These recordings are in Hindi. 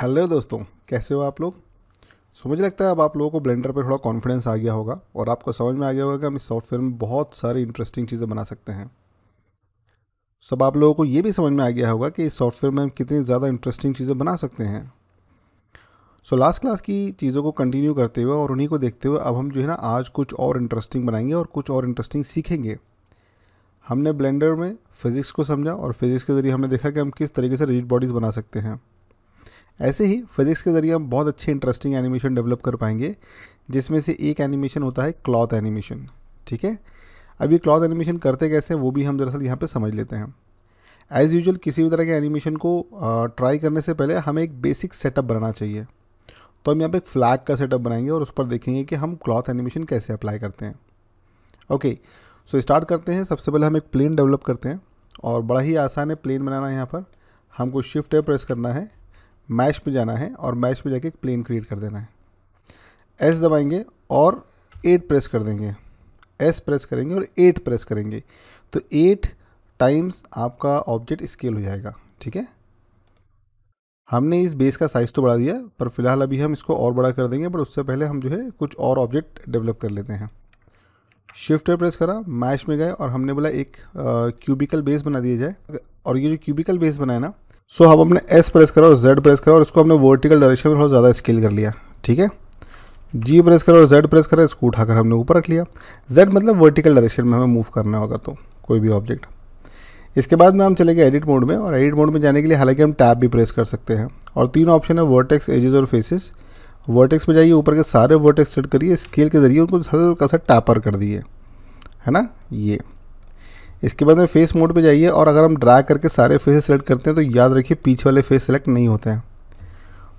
हेलो दोस्तों कैसे हो आप लोग सो मुझे लगता है अब आप लोगों को ब्लेंडर पर थोड़ा कॉन्फिडेंस आ गया होगा और आपको समझ में आ गया होगा कि हम इस सॉफ्टवेयर में बहुत सारी इंटरेस्टिंग चीज़ें बना सकते हैं सब आप लोगों को ये भी समझ में आ गया होगा कि इस सॉफ्टवेयर में हम कितनी ज़्यादा इंटरेस्टिंग चीज़ें बना सकते हैं सो लास्ट क्लास की चीज़ों को कंटिन्यू करते हुए और उन्हीं को देखते हुए अब हम जो है ना आज कुछ और इंटरेस्टिंग बनाएंगे और कुछ और इंटरेस्टिंग सीखेंगे हमने ब्लेंडर में फिज़िक्स को समझा और फिज़िक्स के ज़रिए हमने देखा कि हम किस तरीके से रिजिड बॉडीज़ बना सकते हैं ऐसे ही फिजिक्स के ज़रिए हम बहुत अच्छे इंटरेस्टिंग एनिमेशन डेवलप कर पाएंगे जिसमें से एक एनिमेशन होता है क्लॉथ एनिमेशन ठीक है अब ये क्लॉथ एनिमेशन करते कैसे हैं वो भी हम दरअसल यहाँ पे समझ लेते हैं एज़ यूजल किसी भी तरह के एनिमेशन को ट्राई करने से पहले हमें एक बेसिक सेटअप बनाना चाहिए तो हम यहाँ पर एक फ्लैग का सेटअप बनाएंगे और उस पर देखेंगे कि हम क्लॉथ एनिमेशन कैसे अप्लाई करते हैं ओके सो स्टार्ट करते हैं सबसे पहले हम एक प्लेन डेवलप करते हैं और बड़ा ही आसान है प्लेन बनाना यहाँ पर हमको शिफ्ट है प्रेस करना है मैश में जाना है और मैश में जाके एक प्लेन क्रिएट कर देना है एस दबाएंगे और एट प्रेस कर देंगे एस प्रेस करेंगे और एट प्रेस करेंगे तो एट टाइम्स आपका ऑब्जेक्ट स्केल हो जाएगा ठीक है हमने इस बेस का साइज़ तो बढ़ा दिया पर फिलहाल अभी हम इसको और बड़ा कर देंगे बट उससे पहले हम जो है कुछ और ऑब्जेक्ट डेवलप कर लेते हैं शिफ्ट प्रेस करा मैश में गए और हमने बोला एक क्यूबिकल बेस बना दिया जाए और ये जो क्यूबिकल बेस बनाया ना सो so, हम हमने एस प्रेस करा और जेड प्रेस करा और इसको हमने वर्टिकल डायरेक्शन में थोड़ा ज़्यादा स्केल कर लिया ठीक है जी प्रेस करा और जेड प्रेस करा इसको उठाकर हमने ऊपर रख लिया जेड मतलब वर्टिकल डायरेक्शन में हमें मूव करना होगा तो कोई भी ऑब्जेक्ट इसके बाद में हम चले गए एडिट मोड में और एडिट मोड में जाने के लिए हालांकि हम टैब भी प्रेस कर सकते हैं और तीन ऑप्शन है वर्टेक्स एजेस और फेसेस वर्टेक्स में जाइए ऊपर के सारे वर्टेक्स सेट करिए स्केल के जरिए उनको हल्का सा टैपर कर दिए है ना ये इसके बाद में फेस मोड पे जाइए और अगर हम ड्रा करके सारे फेस सेलेक्ट करते हैं तो याद रखिए पीछे वाले फेस सेलेक्ट नहीं होते हैं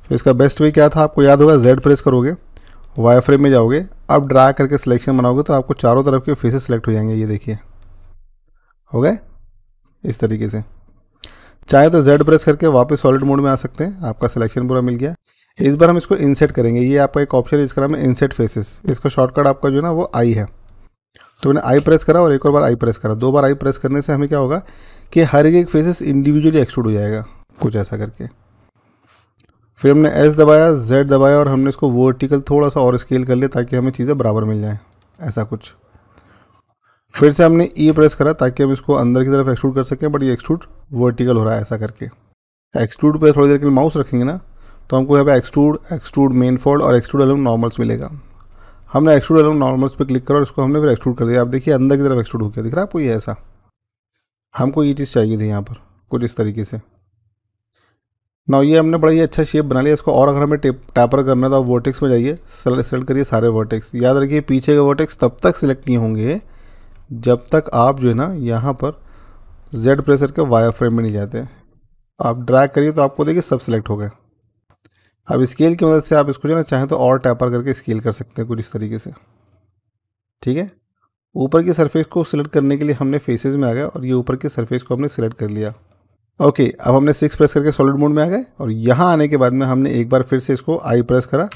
तो इसका बेस्ट वे क्या था आपको याद होगा जेड प्रेस करोगे वाई फ्रेम में जाओगे अब ड्रा करके सिलेक्शन बनाओगे तो आपको चारों तरफ के फेसेस सेलेक्ट हो जाएंगे ये देखिए हो गए इस तरीके से चाहे तो जेड प्रेस करके वापस सॉलिड मोड में आ सकते हैं आपका सिलेक्शन पूरा मिल गया इस बार हम इसको इंसेट करेंगे ये आपका एक ऑप्शन है इसका नाम है इंसेट फेसेस इसका शॉर्टकट आपका जो है ना वो आई है तो मैंने आई प्रेस करा और एक और बार आई प्रेस करा दो बार आई प्रेस करने से हमें क्या होगा कि हर एक फेसेस इंडिविजुअली एक्सट्रूड हो जाएगा कुछ ऐसा करके फिर हमने एस दबाया जेड दबाया और हमने इसको वर्टिकल थोड़ा सा और स्केल कर लिया ताकि हमें चीज़ें बराबर मिल जाएँ ऐसा कुछ फिर से हमने ई e प्रेस करा ताकि हम इसको अंदर की तरफ एक्सट्रूड कर सकें बट ये एक्सट्रूड वर्टिकल हो रहा है ऐसा करके एक्सट्रूड पर थोड़ी देर के लिए माउस रखेंगे ना तो हमको यहाँ पे एक्सट्रूड एक्सट्रूड मेन फोल्ड और एक्सट्रूड एलम नॉर्मल्स मिलेगा हमने एक्सट्रूड एलोंग नॉर्मल्स पे क्लिक करा और इसको हमने फिर एक्सट्रूड कर दिया आप देखिए अंदर की तरफ एक्सट्रूड हो गया दिख रहा है आपको ये ऐसा हमको ये चीज़ चाहिए थी यहाँ पर कुछ इस तरीके से ना ये हमने बड़ा ही अच्छा शेप बना लिया इसको और अगर हमें टैपर करना था वर्टेक्स तो में जाइए सेलेक्ट करिए सारे वर्टेक्स याद रखिए पीछे के वर्टेक्स तब तक सिलेक्ट नहीं होंगे जब तक आप जो है ना यहाँ पर जेड प्रेशर के वायर फ्रेम में नहीं जाते आप ड्रैग करिए तो आपको देखिए सब सिलेक्ट हो गए अब स्केल की मदद से आप इसको जो ना चाहें तो और टैपर करके स्केल कर सकते हैं कुछ इस तरीके से ठीक है ऊपर की सरफेस को सिलेक्ट करने के लिए हमने फेसेस में आ गया और ये ऊपर की सरफेस को हमने सिलेक्ट कर लिया ओके अब हमने सिक्स प्रेस करके सॉलिड मोड में आ गए और यहाँ आने के बाद में हमने एक बार फिर से इसको आई प्रेस करा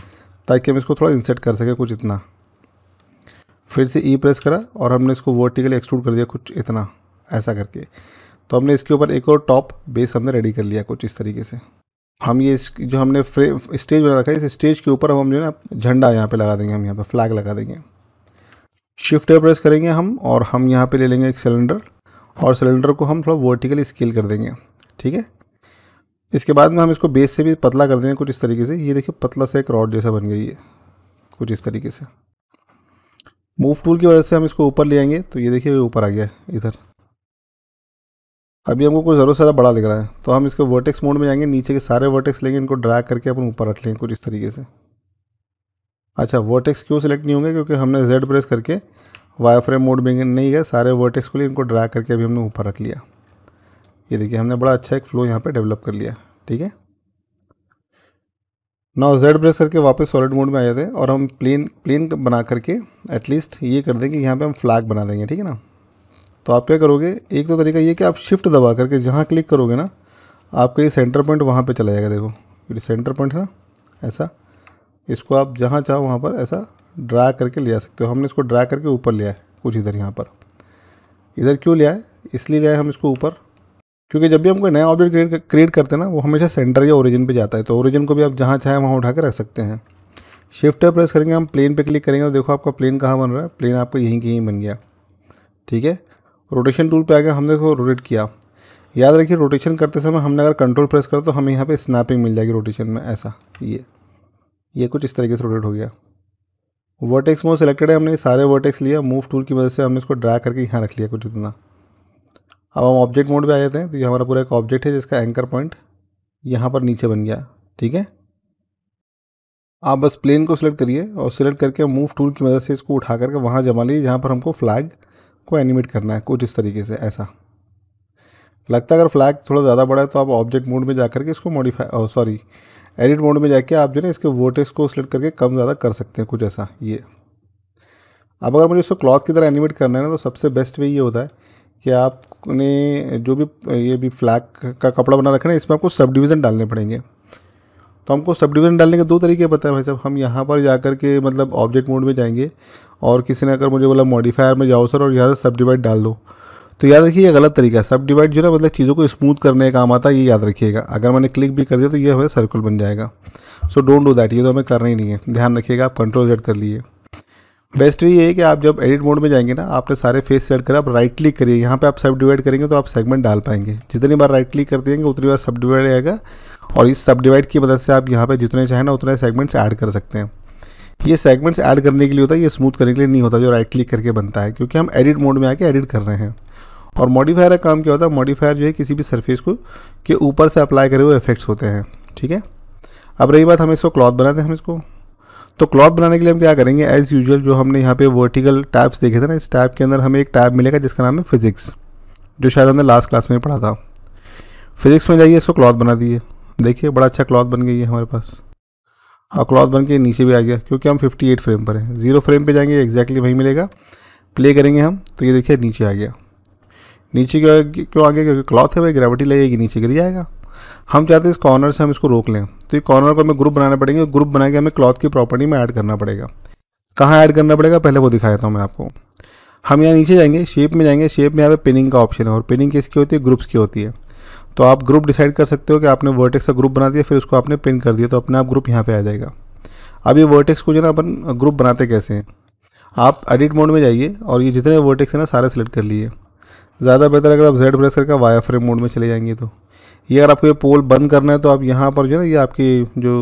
ताकि हम इसको थोड़ा इंसर्ट कर सकें कुछ इतना फिर से ई e प्रेस करा और हमने इसको वर्टिकली एक्सट्रूड कर दिया कुछ इतना ऐसा करके तो हमने इसके ऊपर एक और टॉप बेस हमने रेडी कर लिया कुछ इस तरीके से हम ये जो हमने स्टेज बना रखा है इस स्टेज के ऊपर हम जो है ना झंडा यहाँ पे लगा देंगे हम यहाँ पे फ्लैग लगा देंगे शिफ्ट प्रेस करेंगे हम और हम यहाँ पे ले लेंगे एक सिलेंडर और सिलेंडर को हम थोड़ा वर्टिकली स्केल कर देंगे ठीक है इसके बाद में हम इसको बेस से भी पतला कर देंगे कुछ इस तरीके से ये देखिए पतला सा एक रॉड जैसा बन गई है कुछ इस तरीके से मूव टूल की वजह से हम इसको ऊपर ले आएंगे तो ये देखिए ऊपर आ गया इधर अभी हमको कुछ ज़रूर ज़्यादा बड़ा दिख रहा है तो हम इसके वर्टेक्स मोड में जाएंगे नीचे के सारे वर्टेक्स लेंगे इनको ड्रैग करके अपन ऊपर रख लेंगे कुछ इस तरीके से अच्छा वर्टेक्स क्यों सेलेक्ट नहीं होंगे क्योंकि हमने जेड प्रेस करके वायर फ्रेम मोड में नहीं गए सारे वर्टेक्स को लिए इनको ड्रैग करके अभी हमने ऊपर रख लिया ये देखिए हमने बड़ा अच्छा एक फ्लो यहाँ पर डेवलप कर लिया ठीक है ना जेड प्रेस करके वापस सॉलिड मोड में आ जाते हैं और हम प्लेन प्लेन बना करके एटलीस्ट ये कर देंगे यहाँ पर हम फ्लैग बना देंगे ठीक है ना तो आप क्या करोगे एक तो तरीका ये कि आप शिफ्ट दबा करके जहाँ क्लिक करोगे ना आपका ये सेंटर पॉइंट वहाँ पे चला जाएगा देखो ये सेंटर पॉइंट है ना ऐसा इसको आप जहाँ चाहो वहाँ पर ऐसा ड्रा करके ले जा सकते हो हमने इसको ड्रा करके ऊपर लिया है कुछ इधर यहाँ पर इधर क्यों लिया है इसलिए लिया है हम इसको ऊपर क्योंकि जब भी हम कोई नया ऑब्जेक्ट क्रिएट करते हैं ना वो हमेशा सेंटर या ओरिजिन पे जाता है तो ओरिजिन को भी आप जहाँ चाहें वहाँ उठा के रख सकते हैं शिफ्ट है प्रेस करेंगे हम प्लेन पे क्लिक करेंगे तो देखो आपका प्लेन कहाँ बन रहा है प्लेन आपका यहीं के यहीं बन गया ठीक है रोटेशन टूल पे आके हमने इसको रोटेट किया याद रखिए रोटेशन करते समय हमने अगर कंट्रोल प्रेस करा तो हमें यहाँ पे स्नैपिंग मिल जाएगी रोटेशन में ऐसा ये ये कुछ इस तरीके से रोटेट हो गया वर्टेक्स मोड सेलेक्टेड है हमने सारे वर्टेक्स लिया मूव टूल की मदद से हमने इसको ड्रा करके यहाँ रख लिया कुछ इतना अब हम ऑब्जेक्ट मोड पर आ जाते हैं तो ये हमारा पूरा एक ऑब्जेक्ट है जिसका एंकर पॉइंट यहाँ पर नीचे बन गया ठीक है आप बस प्लेन को सिलेक्ट करिए और सिलेक्ट करके मूव टूल की मदद से इसको उठा करके वहाँ जमा लीजिए जहाँ पर हमको फ्लैग को एनिमेट करना है कुछ इस तरीके से ऐसा लगता है अगर फ्लैग थोड़ा ज़्यादा बड़ा है तो आप ऑब्जेक्ट मोड में जा करके इसको मॉडिफाई सॉरी एडिट मोड में जाके आप जो है इसके वोटेज को सिलेक्ट करके कम ज़्यादा कर सकते हैं कुछ ऐसा ये अब अगर मुझे इसको क्लॉथ की तरह एनिमेट करना है ना तो सबसे बेस्ट वे ये होता है कि आपने जो भी ये भी फ्लैग का कपड़ा बना रखना है इसमें आपको सब डिवीज़न डालने पड़ेंगे तो हमको सब डिवीज़न डालने के दो तरीके पता है भाई साहब हम यहाँ पर जा कर के मतलब ऑब्जेक्ट मोड में जाएंगे और किसी ने अगर मुझे बोला मॉडिफायर में जाओ सर और यहाँ से सब डिवाइड डाल दो तो याद रखिए ये गलत तरीका है सब डिवाइड जो है मतलब चीज़ों को स्मूथ करने का काम आता है ये याद रखिएगा अगर मैंने क्लिक भी कर दिया तो ये हमें सर्कल बन जाएगा सो डोंट डू दैट ये तो हमें करना ही नहीं है ध्यान रखिएगा आप कंट्रोल जेड कर लिए बेस्ट ये है कि आप जब एडिट मोड में जाएंगे ना आपने सारे फेस सेट कर आप राइट क्लिक करिए यहाँ पे आप सब डिवाइड करेंगे तो आप सेगमेंट डाल पाएंगे जितनी बार राइट क्लिक कर देंगे उतनी बार सब डिवाइड आएगा और इस सब डिवाइड की मदद से आप यहाँ पे जितने चाहें ना उतने सेगमेंट्स ऐड कर सकते हैं ये सेगमेंट्स ऐड करने के लिए होता है ये स्मूथ करने के लिए नहीं होता जो राइट क्लिक करके बनता है क्योंकि हम एडिट मोड में आके एडिट कर रहे हैं और मॉडिफायर का काम क्या होता है मॉडिफायर जो है किसी भी सरफेस को के ऊपर से अप्लाई करे हुए इफेक्ट्स होते हैं ठीक है अब रही बात हम इसको क्लॉथ बनाते हैं हम इसको तो क्लॉथ बनाने के लिए हम क्या करेंगे एज़ यूजल जो हमने यहाँ पे वर्टिकल टैब्स देखे थे ना इस टैब के अंदर हमें एक टैब मिलेगा जिसका नाम है फिज़िक्स जो शायद हमने लास्ट क्लास में पढ़ा था फिज़िक्स में जाइए इसको क्लॉथ बना दिए देखिए बड़ा अच्छा क्लॉथ बन गई है हमारे पास और हाँ, क्लॉथ बन के नीचे भी आ गया क्योंकि हम 58 फ्रेम पर हैं ज़ीरो फ्रेम पे जाएंगे एग्जैक्टली वहीं मिलेगा प्ले करेंगे हम तो ये देखिए नीचे आ गया नीचे क्यों क्यों आ गया क्योंकि क्लॉथ है भाई ग्रेविटी लगेगी नीचे गिर जाएगा हम चाहते हैं इस कॉर्नर से हम इसको रोक लें तो ये कॉर्नर को हमें ग्रुप बनाना पड़ेंगे ग्रुप बना के हमें क्लॉथ की प्रॉपर्टी में ऐड करना पड़ेगा कहाँ ऐड करना पड़ेगा पहले वो दिखा देता हूँ मैं आपको हम यहाँ नीचे जाएंगे शेप में जाएंगे शेप में यहाँ पे पिनिंग का ऑप्शन है और पिनिंग किसकी होती है ग्रुप्स की होती है तो आप ग्रुप डिसाइड कर सकते हो कि आपने वर्टेक्स का ग्रुप बना दिया फिर उसको आपने प्रिंट कर दिया तो अपने आप ग्रुप यहाँ पे आ जाएगा अब ये वर्टेक्स को जो ना अपन ग्रुप बनाते कैसे हैं आप एडिट मोड में जाइए और ये जितने वर्टेक्स हैं ना सारे सेलेक्ट कर लिए ज़्यादा बेहतर अगर आप जेड प्रेस करके वायर फ्रेम मोड में चले जाएंगे तो ये अगर आपको ये पोल बंद करना है तो आप यहाँ पर जो है ना ये आपकी जो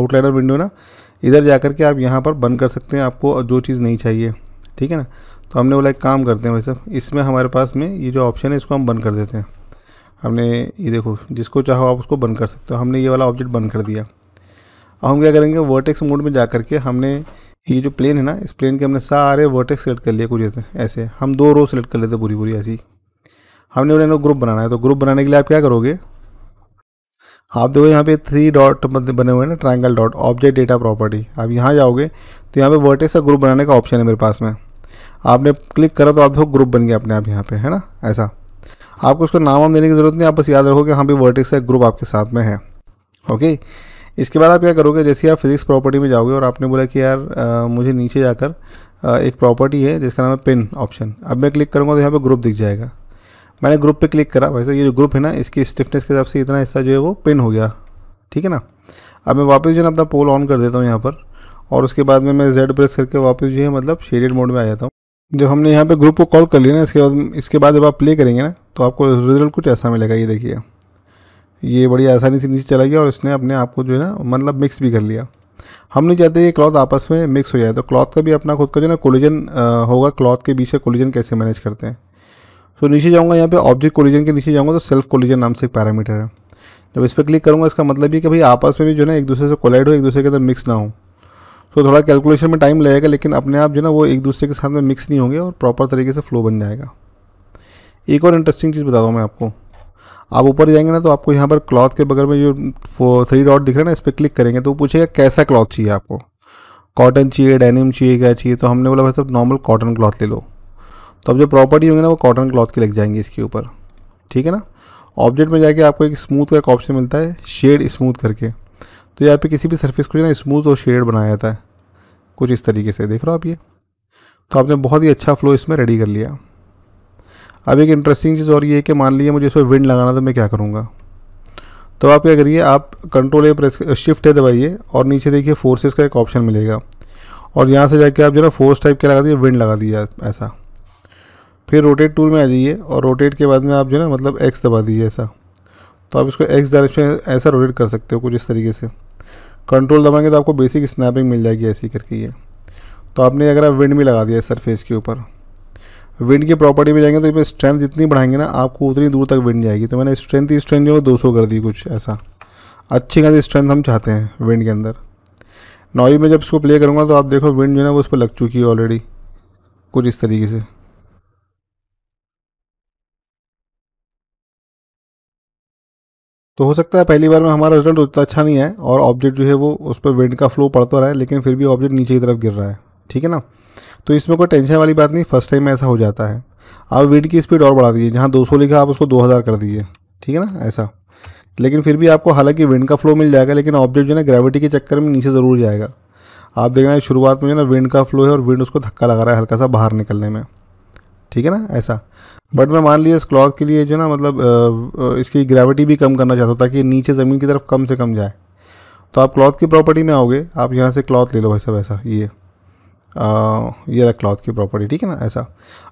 आउटलाइनर विंडो ना इधर जा के आप यहाँ पर बंद कर सकते हैं आपको जो चीज़ नहीं चाहिए ठीक है ना तो हमने बोला एक काम करते हैं भाई साहब इसमें हमारे पास में ये जो ऑप्शन है इसको हम बंद कर देते हैं हमने ये देखो जिसको चाहो आप उसको बंद कर सकते हो हमने ये वाला ऑब्जेक्ट बंद कर दिया अब हम क्या करेंगे वर्टेक्स मोड में जा करके हमने ये जो प्लेन है ना इस प्लेन के हमने सारे वर्टेक्स सेलेक्ट कर लिए कुछ ऐसे ऐसे हम दो रो सेलेक्ट कर लेते पूरी पूरी ऐसी हमने उन्हें ग्रुप बनाना है तो ग्रुप बनाने के लिए आप क्या करोगे आप देखो यहाँ पे थ्री डॉट बने हुए हैं ना triangle dot object data property आप यहाँ जाओगे तो यहाँ पे वर्टेक्स का ग्रुप बनाने का ऑप्शन है मेरे पास में आपने क्लिक करा तो आप देखो ग्रुप बन गया अपने आप यहाँ पे है ना ऐसा आपको उसको नाम वाम देने की ज़रूरत नहीं आप बस याद रखो कि हाँ भी वर्टिक्स का ग्रुप आपके साथ में है ओके इसके बाद आप क्या करोगे जैसे आप फिजिक्स प्रॉपर्टी में जाओगे और आपने बोला कि यार आ, मुझे नीचे जाकर आ, एक प्रॉपर्टी है जिसका नाम है पिन ऑप्शन अब मैं क्लिक करूँगा तो यहाँ पर ग्रुप दिख जाएगा मैंने ग्रुप पर क्लिक करा वैसे ये जो ग्रुप है ना इसकी स्टिफनेस के हिसाब से इतना हिस्सा जो है वो पिन हो गया ठीक है ना अब मैं वापस जो है ना अपना पोल ऑन कर देता हूँ यहाँ पर और उसके बाद में मैं जेड प्रेस करके वापस जो है मतलब शेडेड मोड में आ जाता हूँ जब हमने यहाँ पे ग्रुप को कॉल कर लिया ना इसके बाद इसके बाद जब आप प्ले करेंगे ना तो आपको रिजल्ट कुछ ऐसा मिलेगा ये देखिए ये बड़ी आसानी से नीचे चला गया और इसने अपने आप को जो है ना मतलब मिक्स भी कर लिया हम नहीं चाहते ये क्लॉथ आपस में मिक्स हो जाए तो क्लॉथ का भी अपना खुद का जो ना कोलिजन होगा क्लॉथ के बीच का कोलिजन कैसे मैनेज करते हैं तो नीचे जाऊँगा यहाँ पे ऑब्जेक्ट कोलिजन के नीचे जाऊँगा तो सेल्फ कोलिजन नाम से एक पैरामीटर है जब इस पर क्लिक करूँगा इसका मतलब ये कि भाई आपस में भी जो ना एक दूसरे से कोलाइड हो एक दूसरे के अंदर मिक्स ना हो तो थोड़ा कैलकुलेशन में टाइम लगेगा लेकिन अपने आप जो ना वो एक दूसरे के साथ में मिक्स नहीं होंगे और प्रॉपर तरीके से फ्लो बन जाएगा एक और इंटरेस्टिंग चीज़ बता दूँ मैं आपको आप ऊपर जाएंगे ना तो आपको यहाँ पर क्लॉथ के बगल में जो थ्री डॉट दिख रहे हैं ना इस पर क्लिक करेंगे तो पूछेगा कैसा क्लॉथ चाहिए आपको कॉटन चाहिए डेनिम चाहिए क्या चाहिए तो हमने बोला भाई सब नॉर्मल कॉटन क्लॉथ ले लो तो अब जो प्रॉपर्टी होंगे ना वो कॉटन क्लॉथ की लग जाएंगे इसके ऊपर ठीक है ना ऑब्जेक्ट में जाके आपको एक स्मूथ का एक ऑप्शन मिलता है शेड स्मूथ करके तो यहाँ पे किसी भी सरफेस को जो ना स्मूथ और शेडेड बनाया जाता है कुछ इस तरीके से देख रहे हो आप ये तो आपने बहुत ही अच्छा फ्लो इसमें रेडी कर लिया अब एक इंटरेस्टिंग चीज़ और ये है कि मान लीजिए मुझे इस पर विंड लगाना तो मैं क्या करूँगा तो आप क्या करिए आप कंट्रोल ए प्रेस शिफ्ट है दबाइए और नीचे देखिए फोर्सेस का एक ऑप्शन मिलेगा और यहाँ से जाके आप जो ना फोर्स टाइप क्या लगा दिए विंड लगा दिया ऐसा फिर रोटेट टूल में आ जाइए और रोटेट के बाद में आप जो ना मतलब एक्स दबा दीजिए ऐसा तो आप इसको एक्स डायरेक्शन ऐसा रोटेट कर सकते हो कुछ इस तरीके से कंट्रोल दबाएंगे तो आपको बेसिक स्नैपिंग मिल जाएगी ऐसी करके ये तो आपने अगर आप विंड भी लगा दिया सरफेस के ऊपर विंड की प्रॉपर्टी में जाएंगे तो इसमें स्ट्रेंथ जितनी बढ़ाएंगे ना आपको उतनी दूर तक विंड जाएगी तो मैंने स्ट्रेंथ ही स्ट्रेंथ जो है दो कर दी कुछ ऐसा अच्छी खासी स्ट्रेंथ हम चाहते हैं विंड के अंदर नॉइज में जब इसको प्ले करूँगा तो आप देखो विंड जो है ना वो उस पर लग चुकी है ऑलरेडी कुछ इस तरीके से तो हो सकता है पहली बार में हमारा रिजल्ट उतना अच्छा नहीं है और ऑब्जेक्ट जो है वो उस पर विंड का फ्लो पड़ता रहा है लेकिन फिर भी ऑब्जेक्ट नीचे की तरफ गिर रहा है ठीक है ना तो इसमें कोई टेंशन वाली बात नहीं फर्स्ट टाइम ऐसा हो जाता है आप विंड की स्पीड और बढ़ा दीजिए जहाँ सौ लिखा आप उसको हज़ार कर दीजिए ठीक है ना ऐसा लेकिन फिर भी आपको हालांकि विंड का फ्लो मिल जाएगा लेकिन ऑब्जेक्ट जो है ना ग्रेविटी के चक्कर में नीचे ज़रूर जाएगा आप देख रहे हैं शुरुआत में जो ना विंड का फ्लो है और विंड उसको धक्का लगा रहा है हल्का सा बाहर निकलने में ठीक है ना ऐसा बट मैं मान लिया इस क्लॉथ के लिए जो ना मतलब इसकी ग्रेविटी भी कम करना चाहता हूँ ताकि नीचे ज़मीन की तरफ कम से कम जाए तो आप क्लॉथ की प्रॉपर्टी में आओगे आप यहाँ से क्लॉथ ले लो भाई साहब ऐसा ये ये रहा क्लॉथ की प्रॉपर्टी ठीक है ना ऐसा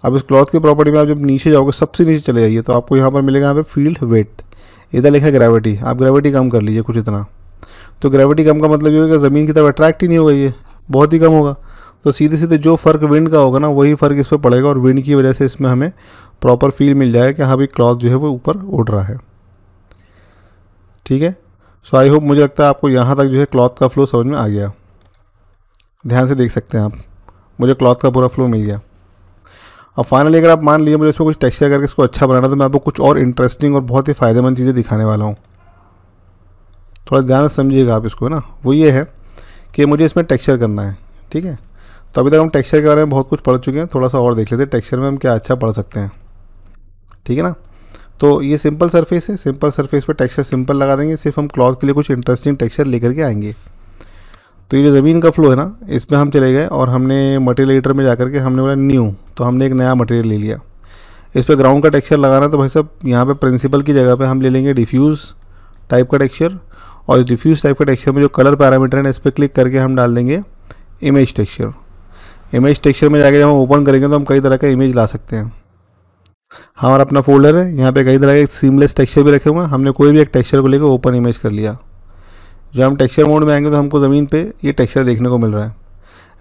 अब इस क्लॉथ की प्रॉपर्टी में आप जब नीचे जाओगे सबसे नीचे चले जाइए तो आपको यहाँ पर मिलेगा यहाँ पे फील्ड वेट इधर लिखा ग्रेविटी आप ग्रेविटी कम कर लीजिए कुछ इतना तो ग्रेविटी कम का मतलब ये होगा ज़मीन की तरफ अट्रैक्ट ही नहीं होगा ये बहुत ही कम होगा तो सीधे सीधे जो फ़र्क विंड का होगा ना वही फ़र्क इस पर पड़ेगा और विंड की वजह से इसमें हमें प्रॉपर फील मिल जाएगा कि हाँ भाई क्लॉथ जो है वो ऊपर उड़ रहा है ठीक है सो आई होप मुझे लगता है आपको यहाँ तक जो है क्लॉथ का फ्लो समझ में आ गया ध्यान से देख सकते हैं आप मुझे क्लॉथ का पूरा फ्लो मिल गया अब फाइनली अगर आप मान लीजिए मुझे इसमें कुछ टेक्सचर करके इसको अच्छा बनाना तो मैं आपको कुछ और इंटरेस्टिंग और बहुत ही फ़ायदेमंद चीज़ें दिखाने वाला हूँ थोड़ा ध्यान से समझिएगा आप इसको ना वो ये है कि मुझे इसमें टेक्सचर करना है ठीक है तो अभी तक हम टेक्सचर के बारे में बहुत कुछ पढ़ चुके हैं थोड़ा सा और देख लेते हैं टेक्सचर में हम क्या अच्छा पढ़ सकते हैं ठीक है ना तो ये सिंपल सरफेस है सिंपल सरफेस पर टेक्सचर सिंपल लगा देंगे सिर्फ हम क्लॉथ के लिए कुछ इंटरेस्टिंग टेक्सचर लेकर के आएंगे तो ये जो ज़मीन का फ्लो है ना इसमें हम चले गए और हमने मटेरियल लीटर में जा करके हमने बोला न्यू तो हमने एक नया मटेरियल ले लिया इस पर ग्राउंड का टेक्सचर लगाना तो भाई साहब यहाँ पर प्रिंसिपल की जगह पर हम ले लेंगे डिफ्यूज़ टाइप का टेक्सचर और इस डिफ्यूज़ टाइप का टेक्सचर में जो कलर पैरामीटर है इस पर क्लिक करके हम डाल देंगे इमेज टेक्सचर इमेज टेक्सचर में जाकर जब हम ओपन करेंगे तो हम कई तरह का इमेज ला सकते हैं हमारा अपना फोल्डर है यहाँ पे कई तरह के सीमलेस टेक्सचर भी रखे हुए हैं हमने कोई भी एक टेक्सचर को लेकर ओपन इमेज कर लिया जब हम टेक्सचर मोड में आएंगे तो हमको ज़मीन पे ये टेक्सचर देखने को मिल रहा है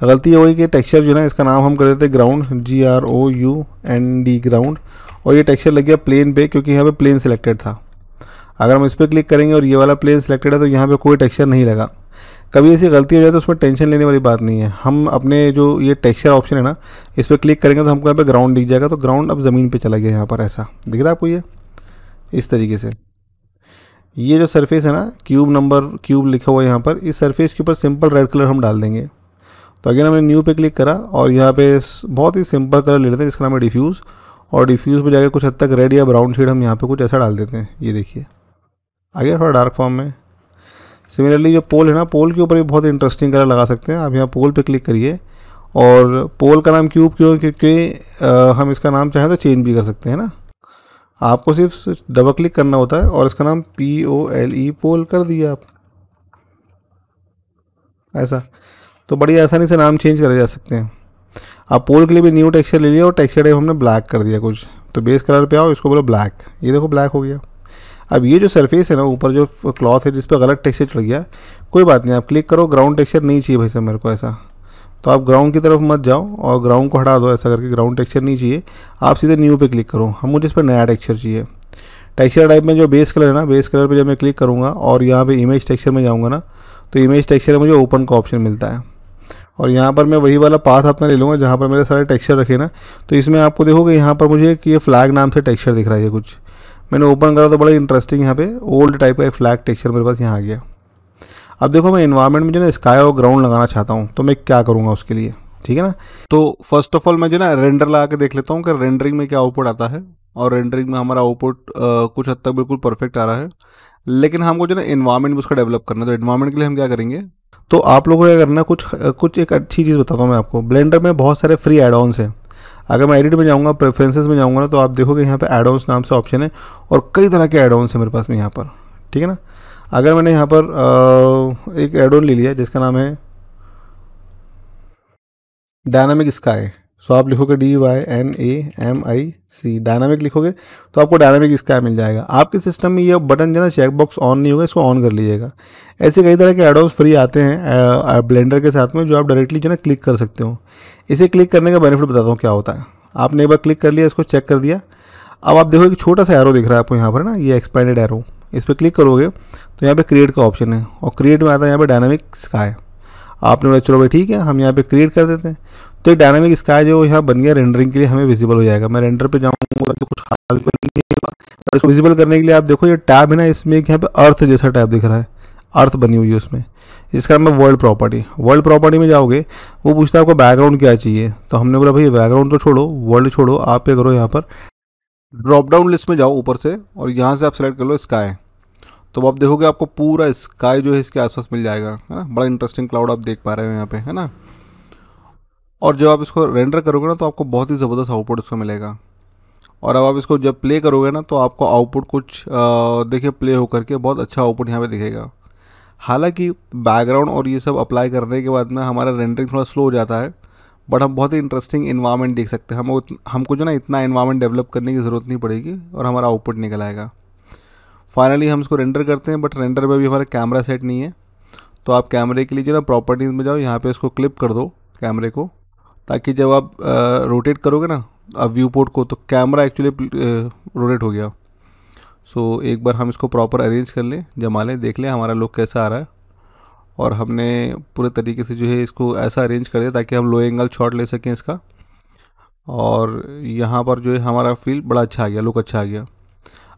गलती ये हुई कि टेक्सचर जो ना इसका नाम हम कर देते ground G R O U N D ground और ये टेक्सचर लग गया प्लेन पे क्योंकि यहाँ पे प्लेन सिलेक्टेड था अगर हम इस पर क्लिक करेंगे और ये वाला प्लेन सिलेक्टेड है तो यहाँ पर कोई टेक्सचर नहीं लगा कभी ऐसी गलती हो जाए तो उसमें टेंशन लेने वाली बात नहीं है हम अपने जो ये टेक्सचर ऑप्शन है ना इस पर क्लिक करेंगे तो हमको यहाँ पर ग्राउंड दिख जाएगा तो ग्राउंड अब ज़मीन पर चला गया यहाँ पर ऐसा दिख रहा है आपको ये इस तरीके से ये जो सरफेस है ना क्यूब नंबर क्यूब लिखा हुआ है यहाँ पर इस सरफेस के ऊपर सिंपल रेड कलर हम डाल देंगे तो अगेन हमने न्यू पे क्लिक करा और यहाँ पे बहुत ही सिंपल कलर ले लेते हैं जिसका नाम है डिफ्यूज़ और डिफ्यूज़ पे जाकर कुछ हद तक रेड या ब्राउन शेड हम यहाँ पे कुछ ऐसा डाल देते हैं ये देखिए आ गया थोड़ा डार्क फॉर्म में सिमिलरली जो पोल है ना पोल के ऊपर भी बहुत इंटरेस्टिंग कलर लगा सकते हैं आप यहाँ पोल पे क्लिक करिए और पोल का नाम क्यूब क्यों क्योंकि हम इसका नाम चाहें तो चेंज भी कर सकते हैं ना आपको सिर्फ डबल क्लिक करना होता है और इसका नाम पी ओ एल ई पोल कर दिया आप ऐसा तो बड़ी आसानी से नाम चेंज करे जा सकते हैं आप पोल के लिए भी न्यू टेक्सचर ले लिया और टेक्सचर टाइप हमने ब्लैक कर दिया कुछ तो बेस कलर पे आओ इसको बोलो ब्लैक ये देखो ब्लैक हो गया अब ये जो सरफेस है ना ऊपर जो क्लॉथ है जिस पर गलत टेक्सचर चढ़ गया कोई बात नहीं आप क्लिक करो ग्राउंड टेक्सचर नहीं चाहिए भाई साहब मेरे को ऐसा तो आप ग्राउंड की तरफ मत जाओ और ग्राउंड को हटा दो ऐसा करके ग्राउंड टेक्सचर नहीं चाहिए आप सीधे न्यू पे क्लिक करो हम मुझे इस पर नया टेक्सचर चाहिए टेक्सचर टाइप में जो बेस कलर है ना बेस कलर पे जब मैं क्लिक करूँगा और यहाँ पे इमेज टेक्सचर में जाऊँगा ना तो इमेज टेक्सचर में मुझे ओपन का ऑप्शन मिलता है और यहाँ पर मैं वही वाला पाथ अपना ले लूँगा जहाँ पर मेरे सारे टेक्सचर रखे ना तो इसमें आपको देखोगे यहाँ पर मुझे कि ये फ्लैग नाम से टेक्सचर दिख रहा है कुछ मैंने ओपन करा तो बड़ा इंटरेस्टिंग यहाँ पे ओल्ड टाइप का एक फ्लैग टेक्सचर मेरे पास यहाँ आ गया अब देखो मैं इन्वायरमेंट में जो ना स्काई और ग्राउंड लगाना चाहता हूँ तो मैं क्या करूँगा उसके लिए ठीक है ना तो फर्स्ट ऑफ ऑल मैं जो ना रेंडर लगा के देख लेता हूँ कि रेंडरिंग में क्या आउटपुट आता है और रेंडरिंग में हमारा आउटपुट कुछ हद तक बिल्कुल परफेक्ट आ रहा है लेकिन हमको जो ना इन्वायरमेंट में उसका डेवलप करना है तो इन्वायरमेंट के लिए हम क्या करेंगे तो आप लोगों को क्या करना कुछ कुछ एक अच्छी चीज़ बताता हूँ मैं आपको ब्लेंडर में बहुत सारे फ्री एड ऑन्स हैं अगर मैं एडिट में जाऊँगा प्रेफरेंसेज में जाऊँगा ना तो आप देखोगे यहाँ पर एडोन्स नाम से ऑप्शन है और कई तरह के एडोन्स हैं मेरे पास में यहाँ पर ठीक है ना अगर मैंने यहाँ पर एक एडोन ले लिया जिसका नाम है डायनामिक स्काई सो आप लिखोगे D Y N A M I C dynamic लिखोगे तो आपको डायनामिक इसका मिल जाएगा आपके सिस्टम में ये बटन जो है ना चेकबॉक्स ऑन नहीं होगा इसको ऑन कर लीजिएगा ऐसे कई तरह के एडोन्स फ्री आते हैं ब्लेंडर के साथ में जो आप डायरेक्टली जो है ना क्लिक कर सकते हो इसे क्लिक करने का बेनिफिट बताता हूँ क्या होता है आपने एक बार क्लिक कर लिया इसको चेक कर दिया अब आप देखो एक छोटा सा एरो दिख रहा है आपको यहाँ पर ना ये एक्सपेंडेड एरो इस पर क्लिक करोगे तो यहाँ पे क्रिएट का ऑप्शन है और क्रिएट में आता है यहाँ पे डायनामिक स्काई आपने बोला चलो भाई ठीक है हम यहाँ पे क्रिएट कर देते हैं तो डायनामिक स्काई जो यहाँ बन गया रेंडरिंग के लिए हमें विजिबल हो जाएगा मैं रेंडर पे जाऊँगा तो कुछ खास पर तो नहीं और इसको विजिबल करने के लिए आप देखो ये टैब है ना इसमें एक यहाँ पे अर्थ जैसा टैब दिख रहा है अर्थ बनी हुई है उसमें इसका नाम है वर्ल्ड प्रॉपर्टी वर्ल्ड प्रॉपर्टी में जाओगे वो पूछता है आपको बैकग्राउंड क्या चाहिए तो हमने बोला भाई बैकग्राउंड तो छोड़ो वर्ल्ड छोड़ो आप क्या करो यहाँ पर ड्रॉप डाउन लिस्ट में जाओ ऊपर से और यहाँ से आप सेलेक्ट कर लो स्काई तो आप देखोगे आपको पूरा स्काई जो है इसके आसपास मिल जाएगा है ना बड़ा इंटरेस्टिंग क्लाउड आप देख पा रहे हो यहाँ पे है ना और जब आप इसको रेंडर करोगे ना तो आपको बहुत ही ज़बरदस्त आउटपुट इसको मिलेगा और अब आप इसको जब प्ले करोगे ना तो आपको आउटपुट कुछ देखिए प्ले हो करके बहुत अच्छा आउटपुट यहाँ पे दिखेगा हालांकि बैकग्राउंड और ये सब अप्लाई करने के बाद में हमारा रेंडरिंग थोड़ा स्लो हो जाता है बट हम बहुत ही इंटरेस्टिंग इन्वायरमेंट देख सकते हैं हम हमको जो ना इतना इन्वायरमेंट डेवलप करने की ज़रूरत नहीं पड़ेगी और हमारा आउटपुट निकल आएगा फाइनली हम इसको रेंडर करते हैं बट रेंडर में भी हमारा कैमरा सेट नहीं है तो आप कैमरे के लिए जो ना प्रॉपर्टीज़ में जाओ यहाँ पर इसको क्लिप कर दो कैमरे को ताकि जब आप रोटेट करोगे ना अब व्यू पोर्ट को तो कैमरा एक्चुअली रोटेट हो गया सो so, एक बार हम इसको प्रॉपर अरेंज कर लें जमा लें देख लें हमारा लुक कैसा आ रहा है और हमने पूरे तरीके से जो है इसको ऐसा अरेंज कर दिया ताकि हम लो एंगल शॉट ले सकें इसका और यहाँ पर जो है हमारा फील बड़ा अच्छा आ गया लुक अच्छा आ गया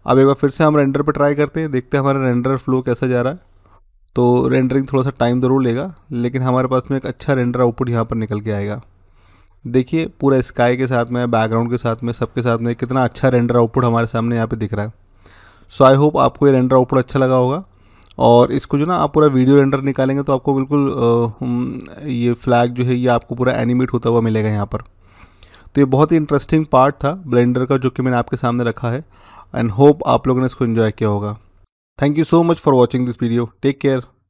अब एक बार फिर से हम रेंडर पर ट्राई करते हैं देखते हैं हमारा रेंडर फ्लो कैसा जा रहा है तो रेंडरिंग थोड़ा सा टाइम ज़रूर लेगा लेकिन हमारे पास में एक अच्छा रेंडर आउटपुट यहाँ पर निकल के आएगा देखिए पूरा स्काई के साथ में बैकग्राउंड के साथ में सबके साथ में कितना अच्छा रेंडर आउटपुट हमारे सामने यहाँ पे दिख रहा है सो आई होप आपको ये रेंडर आउटपुट अच्छा लगा होगा और इसको जो ना आप पूरा वीडियो रेंडर निकालेंगे तो आपको बिल्कुल ये फ्लैग जो है ये आपको पूरा एनिमेट होता हुआ मिलेगा यहाँ पर तो ये बहुत ही इंटरेस्टिंग पार्ट था ब्लेंडर का जो कि मैंने आपके सामने रखा है एंड होप आप लोगों ने इसको इन्जॉय किया होगा thank you so much for watching this video take care